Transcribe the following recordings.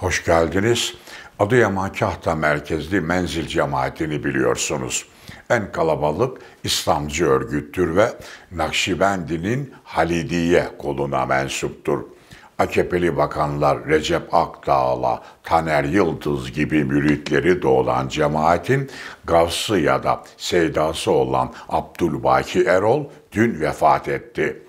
Hoş geldiniz. Adıyaman Kahta merkezli menzil cemaatini biliyorsunuz. En kalabalık İslamcı örgüttür ve Nakşibendi'nin Halidiye koluna mensuptur. AKP'li bakanlar Recep Akdağ'la Taner Yıldız gibi müritleri de olan cemaatin gavsı ya da seydası olan Abdülbaki Erol dün vefat etti.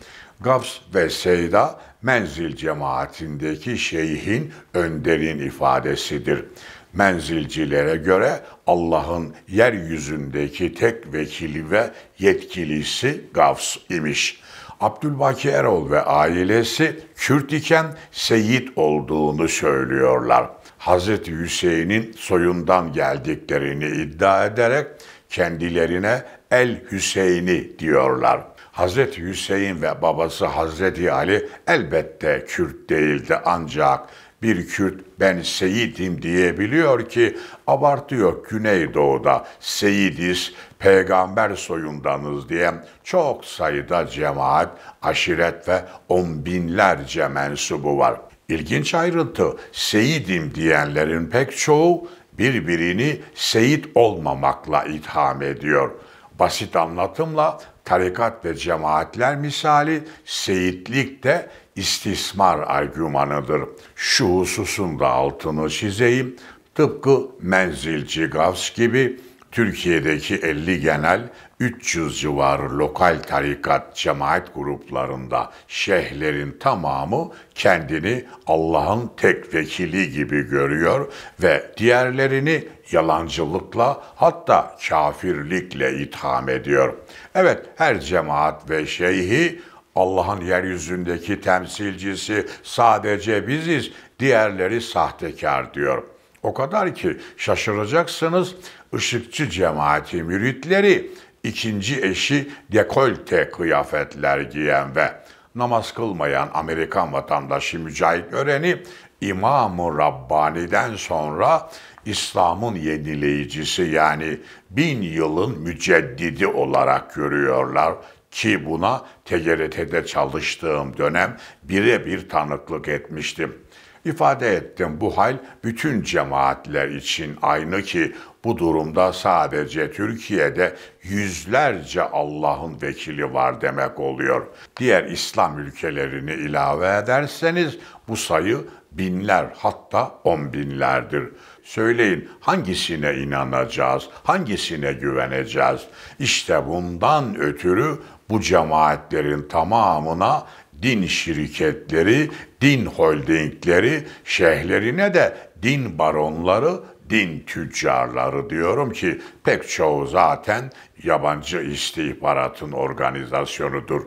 Gavs ve Seyda menzil cemaatindeki şeyhin önderin ifadesidir. Menzilcilere göre Allah'ın yeryüzündeki tek vekili ve yetkilisi Gavs imiş. Abdülbaki Erol ve ailesi Kürt iken Seyit olduğunu söylüyorlar. Hz. Hüseyin'in soyundan geldiklerini iddia ederek kendilerine El Hüseyin'i diyorlar. Hazreti Hüseyin ve babası Hazreti Ali elbette Kürt değildi ancak bir Kürt ben Seyidim diyebiliyor ki abartıyor yok Güneydoğu'da Seyidiz, peygamber soyundanız diye çok sayıda cemaat, aşiret ve on binlerce mensubu var. İlginç ayrıntı Seyidim diyenlerin pek çoğu birbirini Seyit olmamakla itham ediyor.'' basit anlatımla tarikat ve cemaatler misali seyitlik de istismar argümanıdır. Şu hususun da altını çizeyim. Tıpkı menzilci Gavs gibi Türkiye'deki 50 genel 300 civarı lokal tarikat cemaat gruplarında şeyhlerin tamamı kendini Allah'ın tek vekili gibi görüyor ve diğerlerini yalancılıkla hatta kafirlikle itham ediyor. Evet her cemaat ve şeyhi Allah'ın yeryüzündeki temsilcisi sadece biziz, diğerleri sahtekar diyor. O kadar ki şaşıracaksınız ışıkçı cemaati müritleri ikinci eşi dekolte kıyafetler giyen ve namaz kılmayan Amerikan vatandaşı Mücahit Öreni İmam-ı Rabbani'den sonra İslam'ın yenileyicisi yani bin yılın müceddidi olarak görüyorlar ki buna TGRT'de çalıştığım dönem birebir tanıklık etmiştim ifade ettim. Bu hal bütün cemaatler için aynı ki bu durumda sadece Türkiye'de yüzlerce Allah'ın vekili var demek oluyor. Diğer İslam ülkelerini ilave ederseniz bu sayı binler hatta on binlerdir. Söyleyin hangisine inanacağız, hangisine güveneceğiz? İşte bundan ötürü bu cemaatlerin tamamına din şirketleri, din holdingleri, şehirlerine de din baronları, din tüccarları diyorum ki pek çoğu zaten yabancı istihbaratın organizasyonudur.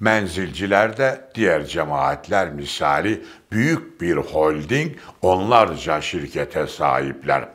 Menzilciler de diğer cemaatler misali büyük bir holding onlarca şirkete sahipler.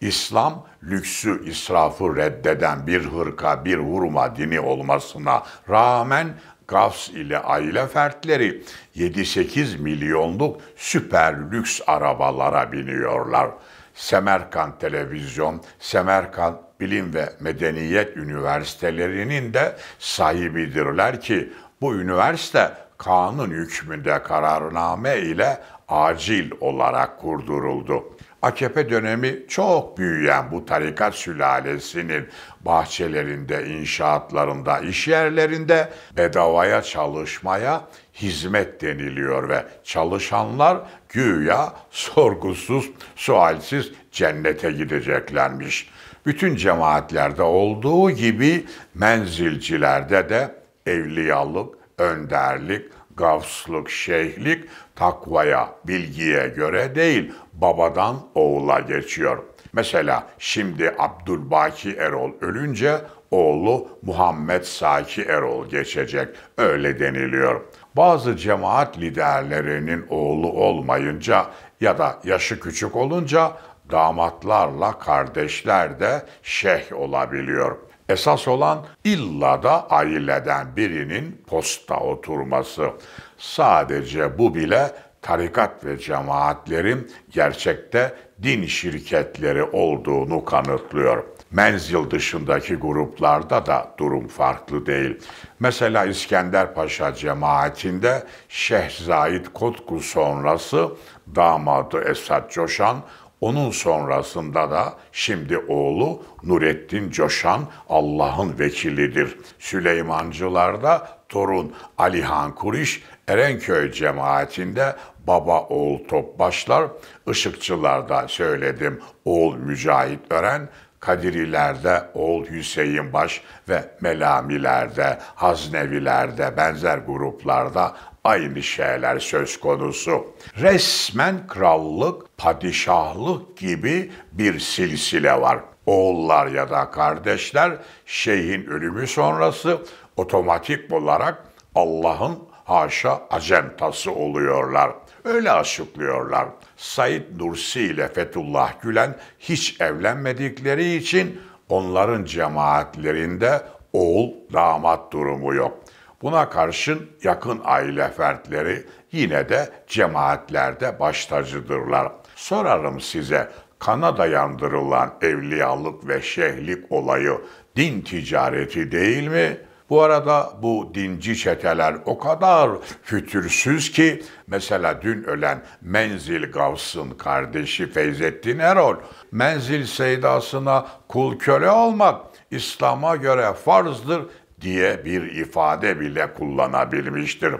İslam lüksü israfı reddeden bir hırka bir hurma dini olmasına rağmen Gavs ile aile fertleri 7-8 milyonluk süper lüks arabalara biniyorlar. Semerkant Televizyon, Semerkant Bilim ve Medeniyet Üniversitelerinin de sahibidirler ki bu üniversite kanun hükmünde kararname ile acil olarak kurduruldu. AKP dönemi çok büyüyen bu tarikat sülalesinin bahçelerinde, inşaatlarında, iş yerlerinde bedavaya çalışmaya hizmet deniliyor ve çalışanlar güya sorgusuz, sualsiz cennete gideceklermiş. Bütün cemaatlerde olduğu gibi menzilcilerde de evliyalık, önderlik, Gavsluk, şeyhlik takvaya, bilgiye göre değil, babadan oğula geçiyor. Mesela şimdi Abdülbaki Erol ölünce oğlu Muhammed Saki Erol geçecek. Öyle deniliyor. Bazı cemaat liderlerinin oğlu olmayınca ya da yaşı küçük olunca damatlarla kardeşler de şeyh olabiliyor. Esas olan illa da aileden birinin posta oturması. Sadece bu bile tarikat ve cemaatlerin gerçekte din şirketleri olduğunu kanıtlıyor. Menzil dışındaki gruplarda da durum farklı değil. Mesela İskender Paşa cemaatinde Şehzait Kotku sonrası damadı Esat Coşan onun sonrasında da şimdi oğlu Nurettin Coşan Allah'ın vekilidir. Süleymancılarda torun Alihan Kuriş Erenköy cemaatinde baba oğul Topbaşlar, Işıkçılarda söyledim oğul Mücahit Ören, Kadirilerde oğul Hüseyin Baş ve Melamilerde, Haznevilerde benzer gruplarda aynı şeyler söz konusu. Resmen krallık, padişahlık gibi bir silsile var. Oğullar ya da kardeşler şeyhin ölümü sonrası otomatik olarak Allah'ın haşa acentası oluyorlar. Öyle açıklıyorlar. Said Nursi ile Fethullah Gülen hiç evlenmedikleri için onların cemaatlerinde oğul damat durumu yok. Buna karşın yakın aile fertleri yine de cemaatlerde baştacıdırlar. Sorarım size kana yandırılan evliyalık ve şehlik olayı din ticareti değil mi? Bu arada bu dinci çeteler o kadar fütürsüz ki mesela dün ölen Menzil Gavs'ın kardeşi Feyzettin Erol Menzil Seydasına kul köle olmak İslam'a göre farzdır diye bir ifade bile kullanabilmiştir.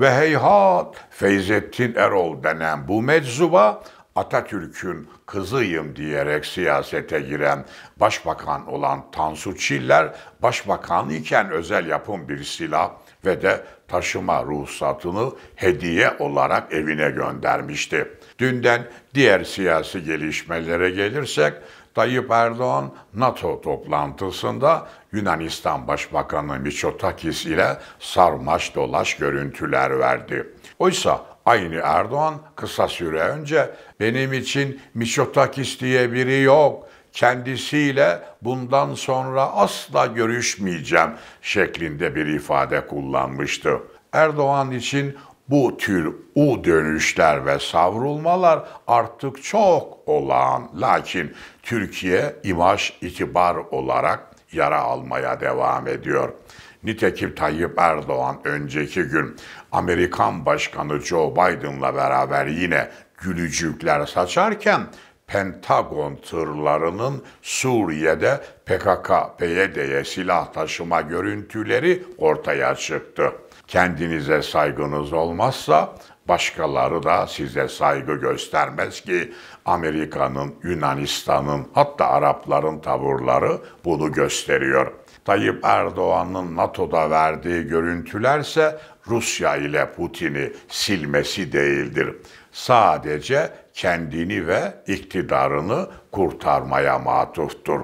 Ve heyhat Feyzettin Erol denen bu meczuba Atatürk'ün kızıyım diyerek siyasete giren başbakan olan Tansu Çiller, başbakan iken özel yapım bir silah ve de taşıma ruhsatını hediye olarak evine göndermişti. Dünden diğer siyasi gelişmelere gelirsek, Tayyip Erdoğan NATO toplantısında Yunanistan Başbakanı Mitsotakis ile sarmaş dolaş görüntüler verdi. Oysa aynı Erdoğan kısa süre önce benim için Mitsotakis diye biri yok, kendisiyle bundan sonra asla görüşmeyeceğim şeklinde bir ifade kullanmıştı. Erdoğan için bu tür U dönüşler ve savrulmalar artık çok olağan. Lakin Türkiye imaj itibar olarak yara almaya devam ediyor. Nitekim Tayyip Erdoğan önceki gün Amerikan Başkanı Joe Biden'la beraber yine gülücükler saçarken Pentagon tırlarının Suriye'de PKK-PYD'ye silah taşıma görüntüleri ortaya çıktı. Kendinize saygınız olmazsa başkaları da size saygı göstermez ki Amerika'nın, Yunanistan'ın hatta Arapların tavırları bunu gösteriyor. Tayyip Erdoğan'ın NATO'da verdiği görüntülerse Rusya ile Putin'i silmesi değildir. Sadece kendini ve iktidarını kurtarmaya matuftur.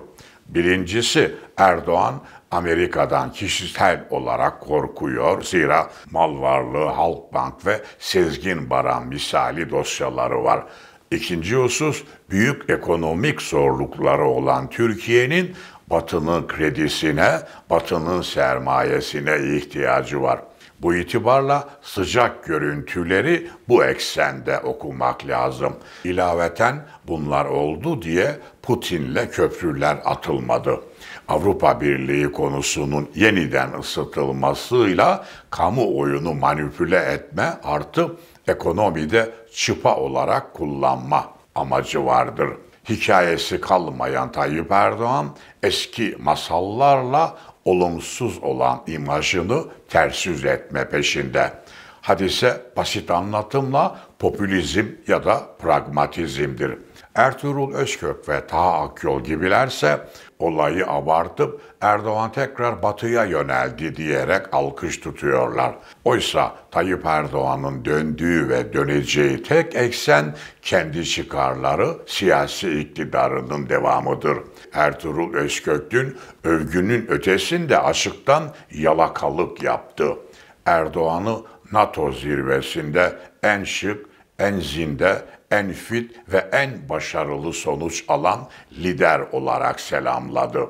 Birincisi Erdoğan Amerika'dan kişisel olarak korkuyor. Zira mal varlığı halk bank ve Sezgin Baran misali dosyaları var. İkinci husus büyük ekonomik zorlukları olan Türkiye'nin Batı'nın kredisine, Batı'nın sermayesine ihtiyacı var. Bu itibarla sıcak görüntüleri bu eksende okumak lazım. İlaveten bunlar oldu diye Putin'le köprüler atılmadı. Avrupa Birliği konusunun yeniden ısıtılmasıyla kamuoyunu manipüle etme artı ekonomide çıpa olarak kullanma amacı vardır. Hikayesi kalmayan Tayyip Erdoğan eski masallarla olumsuz olan imajını ters yüz etme peşinde. Hadise basit anlatımla popülizm ya da pragmatizmdir. Ertuğrul Özkök ve Taha Akyol gibilerse olayı abartıp Erdoğan tekrar batıya yöneldi diyerek alkış tutuyorlar. Oysa Tayyip Erdoğan'ın döndüğü ve döneceği tek eksen kendi çıkarları siyasi iktidarının devamıdır. Ertuğrul Özkök'ün övgünün ötesinde aşıktan yalakalık yaptı. Erdoğan'ı NATO zirvesinde en şık en zinde, en fit ve en başarılı sonuç alan lider olarak selamladı.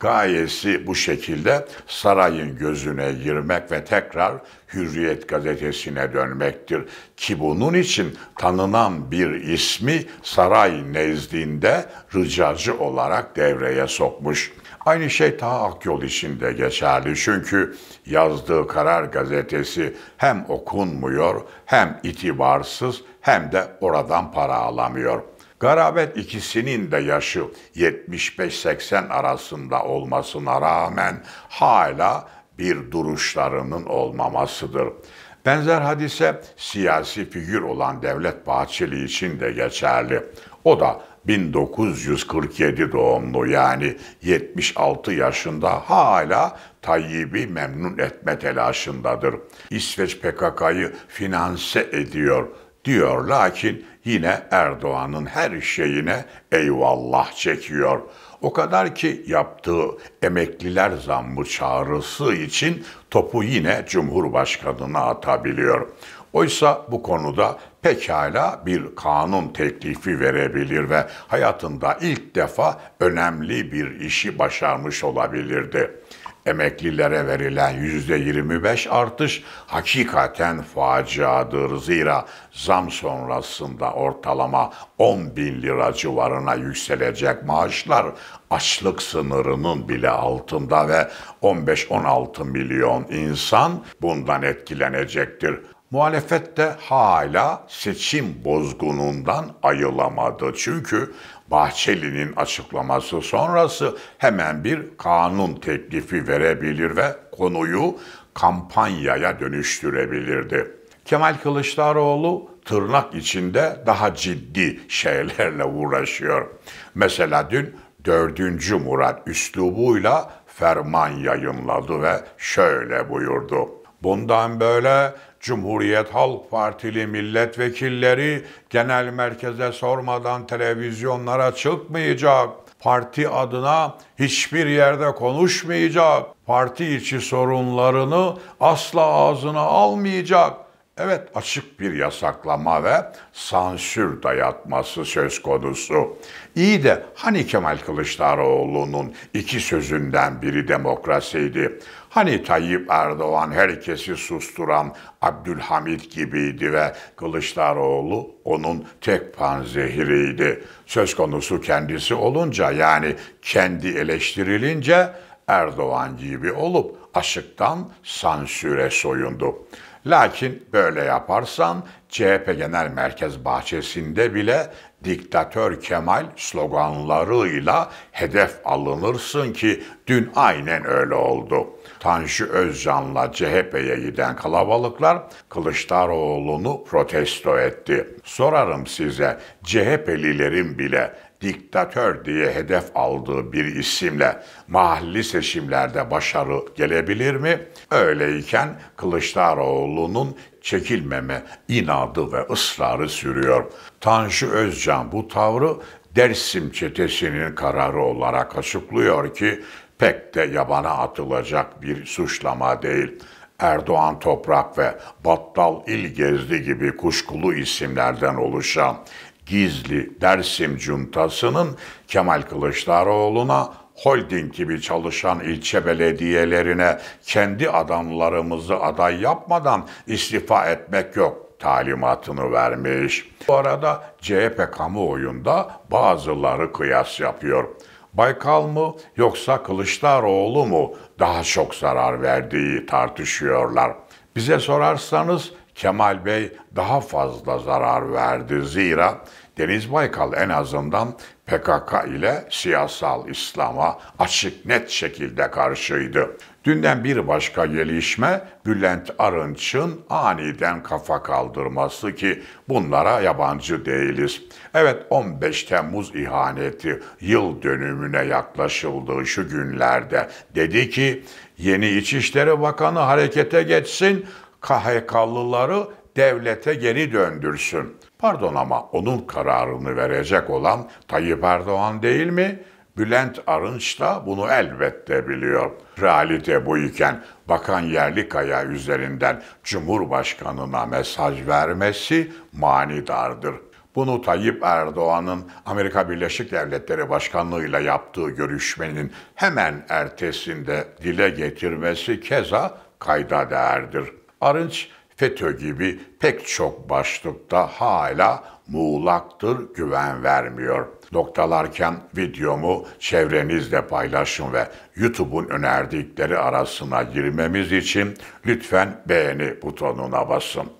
Gayesi bu şekilde sarayın gözüne girmek ve tekrar Hürriyet gazetesine dönmektir. Ki bunun için tanınan bir ismi saray nezdinde ricacı olarak devreye sokmuş. Aynı şey Taha Akyol için de geçerli. Çünkü yazdığı Karar Gazetesi hem okunmuyor hem itibarsız hem de oradan para alamıyor. Garabet ikisinin de yaşı 75-80 arasında olmasına rağmen hala bir duruşlarının olmamasıdır. Benzer hadise siyasi figür olan Devlet Bahçeli için de geçerli. O da 1947 doğumlu yani 76 yaşında hala Tayyip'i memnun etme telaşındadır. İsveç PKK'yı finanse ediyor diyor lakin yine Erdoğan'ın her şeyine eyvallah çekiyor. O kadar ki yaptığı emekliler zammı çağrısı için topu yine Cumhurbaşkanı'na atabiliyor. Oysa bu konuda pekala bir kanun teklifi verebilir ve hayatında ilk defa önemli bir işi başarmış olabilirdi. Emeklilere verilen %25 artış hakikaten faciadır zira zam sonrasında ortalama 10 bin lira civarına yükselecek maaşlar açlık sınırının bile altında ve 15-16 milyon insan bundan etkilenecektir. Muhalefet de hala seçim bozgunundan ayılamadı. Çünkü Bahçeli'nin açıklaması sonrası hemen bir kanun teklifi verebilir ve konuyu kampanyaya dönüştürebilirdi. Kemal Kılıçdaroğlu tırnak içinde daha ciddi şeylerle uğraşıyor. Mesela dün 4. Murat üslubuyla ferman yayınladı ve şöyle buyurdu. Bundan böyle Cumhuriyet Halk Partili milletvekilleri genel merkeze sormadan televizyonlara çıkmayacak. Parti adına hiçbir yerde konuşmayacak. Parti içi sorunlarını asla ağzına almayacak Evet açık bir yasaklama ve sansür dayatması söz konusu. İyi de hani Kemal Kılıçdaroğlu'nun iki sözünden biri demokrasiydi. Hani Tayyip Erdoğan herkesi susturan Abdülhamit gibiydi ve Kılıçdaroğlu onun tek panzehiriydi. Söz konusu kendisi olunca yani kendi eleştirilince Erdoğan gibi olup aşıktan sansüre soyundu. Lakin böyle yaparsan CHP Genel Merkez bahçesinde bile diktatör Kemal sloganlarıyla hedef alınırsın ki dün aynen öyle oldu. Tanju Özcan'la CHP'ye giden kalabalıklar Kılıçdaroğlu'nu protesto etti. Sorarım size CHP'lilerin bile diktatör diye hedef aldığı bir isimle mahalli seçimlerde başarı gelebilir mi? Öyleyken Kılıçdaroğlu'nun çekilmeme inadı ve ısrarı sürüyor. Tanju Özcan bu tavrı Dersim çetesinin kararı olarak açıklıyor ki pek de yabana atılacak bir suçlama değil. Erdoğan Toprak ve Battal İlgezdi gibi kuşkulu isimlerden oluşan gizli Dersim Cuntası'nın Kemal Kılıçdaroğlu'na holding gibi çalışan ilçe belediyelerine kendi adamlarımızı aday yapmadan istifa etmek yok talimatını vermiş. Bu arada CHP kamuoyunda bazıları kıyas yapıyor. Baykal mı yoksa Kılıçdaroğlu mu daha çok zarar verdiği tartışıyorlar. Bize sorarsanız Kemal Bey daha fazla zarar verdi. Zira Deniz Baykal en azından PKK ile siyasal İslam'a açık net şekilde karşıydı. Dünden bir başka gelişme Bülent Arınç'ın aniden kafa kaldırması ki bunlara yabancı değiliz. Evet 15 Temmuz ihaneti yıl dönümüne yaklaşıldığı şu günlerde dedi ki yeni İçişleri Bakanı harekete geçsin KHK'lıları devlete geri döndürsün. Pardon ama onun kararını verecek olan Tayyip Erdoğan değil mi? Bülent Arınç da bunu elbette biliyor. Realite bu iken Bakan Yerlikaya üzerinden Cumhurbaşkanına mesaj vermesi manidardır. Bunu Tayyip Erdoğan'ın Amerika Birleşik Devletleri Başkanlığı ile yaptığı görüşmenin hemen ertesinde dile getirmesi keza kayda değerdir. Arınç FETÖ gibi pek çok başlıkta hala muğlaktır güven vermiyor. Noktalarken videomu çevrenizle paylaşın ve YouTube'un önerdikleri arasına girmemiz için lütfen beğeni butonuna basın.